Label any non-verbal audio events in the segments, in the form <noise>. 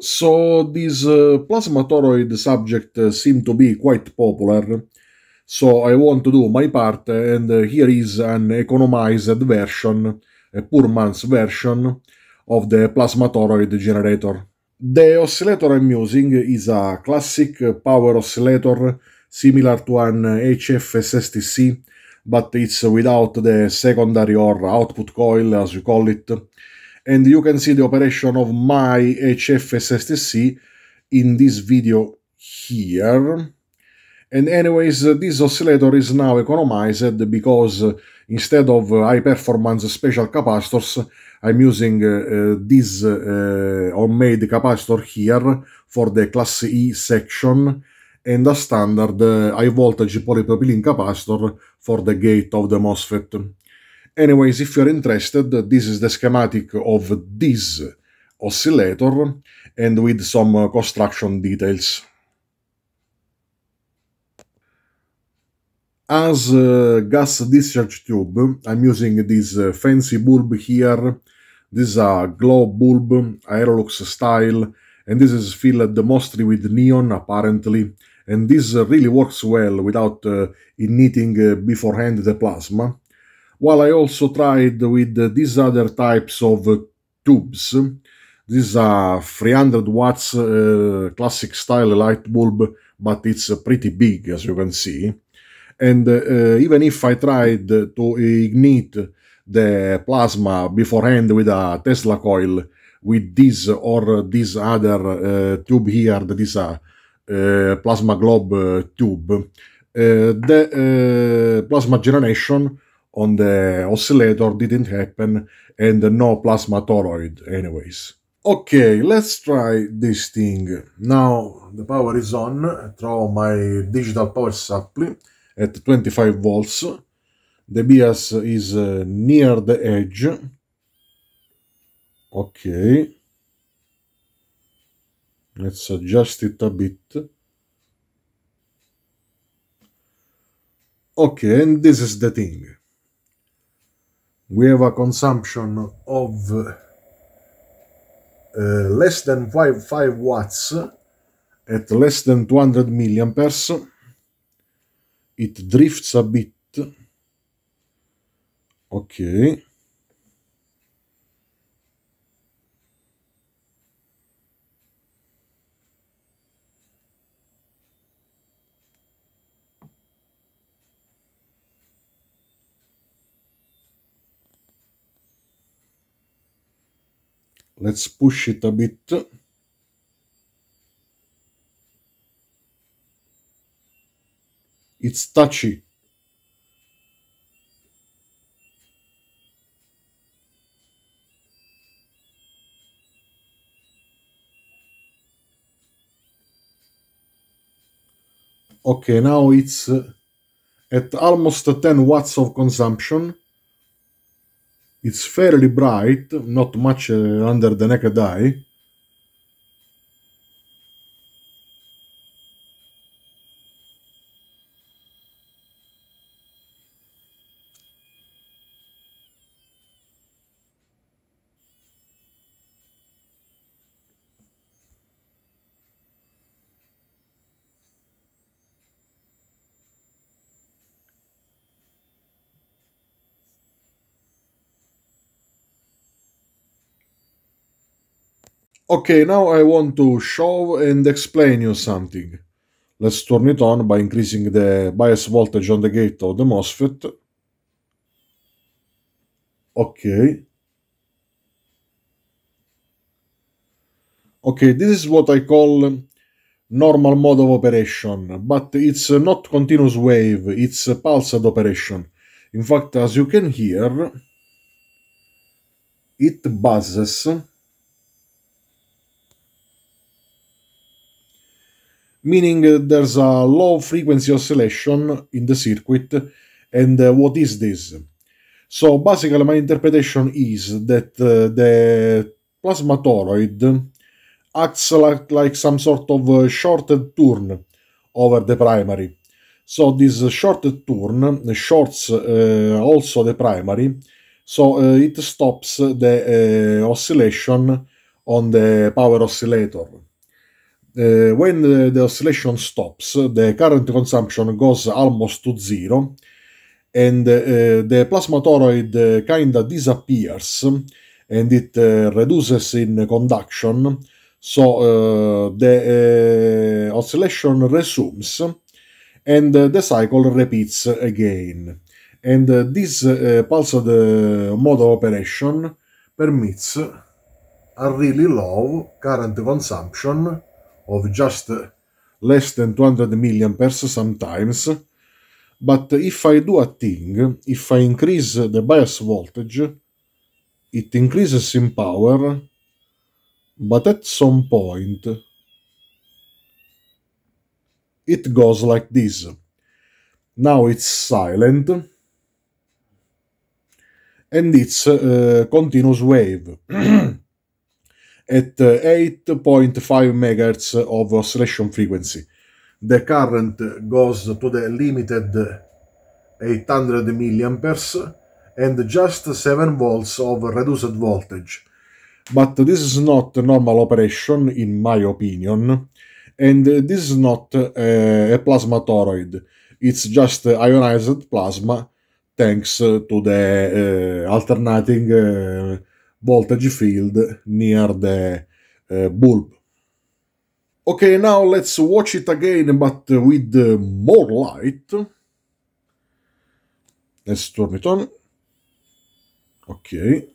So this uh, plasmatoroid subject uh, to be quite popular, so I want to do my part and uh, here is an economized version, a poor man's version, of the plasmatoroid generator. The oscillator I'm using is a classic power oscillator similar to an HFSSTC, but it's without the secondary or output coil as you call it and you can see the operation of my HFSSTC in this video here. And anyways, uh, this oscillator is now economized because uh, instead of uh, high-performance special capacitors, I'm using uh, this uh, homemade capacitor here for the class E section and a standard high-voltage polypropylene capacitor for the gate of the MOSFET. Anyways, if you're interested, this is the schematic of this oscillator and with some uh, construction details. As a gas discharge tube, I'm using this uh, fancy bulb here. This is a glow bulb, Aerolux style, and this is filled mostly with neon apparently, and this really works well without uh, igniting uh, beforehand the plasma. While I also tried with these other types of tubes. These are 300 watts uh, classic style light bulb, but it's uh, pretty big as you can see. And uh, uh, even if I tried to ignite the plasma beforehand with a Tesla coil, with this or this other uh, tube here, that is a uh, plasma globe tube, the plasma generation on the oscillator didn't happen and no plasma toroid anyways. Okay, let's try this thing. Now the power is on through my digital power supply at 25 volts. The bias is uh, near the edge. Okay. Let's adjust it a bit. Okay, and this is the thing we have a consumption of uh, less than 5, 5 watts at less than 200 milliamperes. It drifts a bit. Okay. let's push it a bit it's touchy okay now it's uh, at almost 10 watts of consumption it's fairly bright, not much uh, under the naked eye, Okay, now I want to show and explain you something. Let's turn it on by increasing the bias voltage on the gate of the MOSFET. Okay. Okay, this is what I call normal mode of operation, but it's not continuous wave, it's pulsed operation. In fact, as you can hear, it buzzes meaning uh, there's a low frequency oscillation in the circuit. And uh, what is this? So basically, my interpretation is that uh, the plasma toroid acts like, like some sort of uh, shorted turn over the primary. So this uh, shorted turn shorts also the primary, so it stops the oscillation on the power oscillator uh, when the, the oscillation stops, the current consumption goes almost to zero, and uh, the plasmatoroid eh, kinda disappears, and it reduces in conduction, so the oscillation resumes, and the cycle repeats again. And this pulsed mode of operation permits a really low current consumption of just less than 200 million pairs sometimes. But if I do a thing, if I increase the bias voltage, it increases in power, but at some point it goes like this. Now it's silent and it's a continuous wave. <clears throat> at 8.5 megahertz of oscillation frequency. The current goes to the limited 800 milliamperes and just 7 volts of reduced voltage. But this is not a normal operation, in my opinion, and this is not a plasma toroid. It's just ionized plasma thanks to the uh, alternating uh, voltage field near the uh, bulb. Okay, now let's watch it again, but with more light. Let's turn it on. Okay.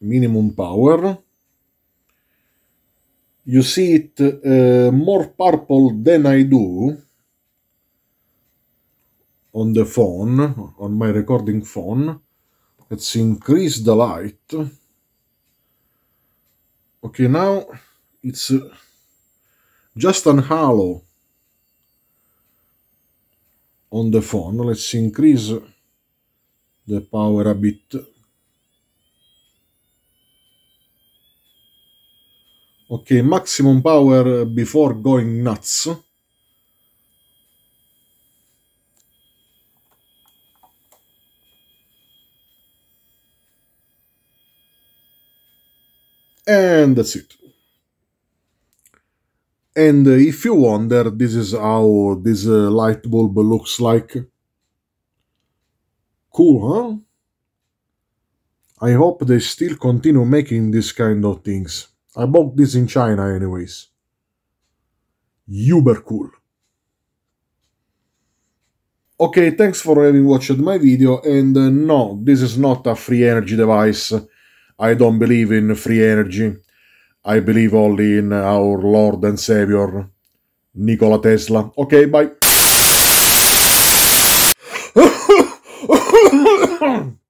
Minimum power. You see it uh, more purple than I do on the phone, on my recording phone let's increase the light okay now it's uh, just an halo on the phone let's increase the power a bit okay maximum power before going nuts And that's it. And if you wonder, this is how this uh, light bulb looks like. Cool, huh? I hope they still continue making this kind of things. I bought this in China anyways. Uber cool. Okay, thanks for having watched my video and uh, no, this is not a free energy device. I don't believe in free energy. I believe only in our Lord and Savior, Nikola Tesla. Ok, bye. <laughs>